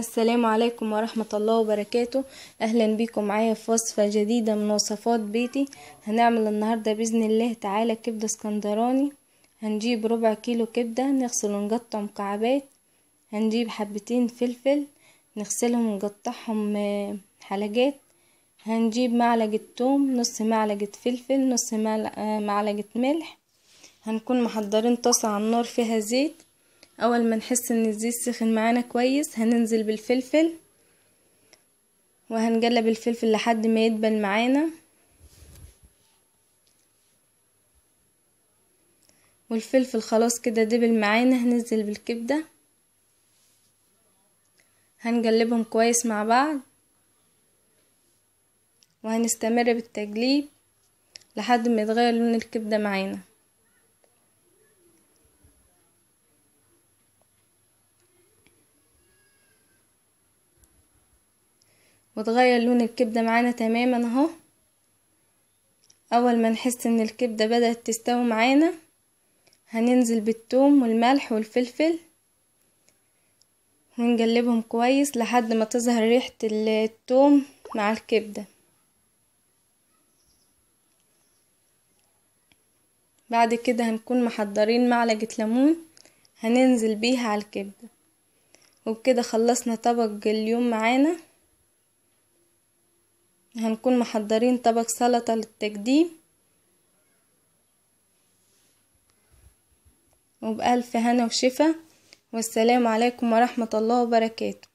السلام عليكم ورحمة الله وبركاته أهلا بكم معايا في وصفة جديدة من وصفات بيتي هنعمل النهاردة بإذن الله تعالى كبدة اسكندراني هنجيب ربع كيلو كبدة نغسل ونقطع مكعبات هنجيب حبتين فلفل نغسلهم ونقطعهم آه، حلقات هنجيب معلقة توم نص معلقة فلفل نص آه، معلقة ملح هنكون محضرين طاسة على النار فيها زيت اول ما نحس ان الزيت سخن معانا كويس هننزل بالفلفل وهنقلب الفلفل لحد ما يدبل معانا والفلفل خلاص كده دبل معانا هننزل بالكبدة هنقلبهم كويس مع بعض وهنستمر بالتجليب لحد ما يتغير لون الكبدة معانا وتغير لون الكبدة معانا تماما اهو اول ما نحس ان الكبدة بدأت تستوي معانا هننزل بالثوم والملح والفلفل ونقلبهم كويس لحد ما تظهر ريحة الثوم مع الكبدة بعد كده هنكون محضرين معلقة ليمون هننزل بيها على الكبدة وبكده خلصنا طبق اليوم معانا هنكون محضرين طبق سلطة للتقديم وبألف هنا وشفا والسلام عليكم ورحمة الله وبركاته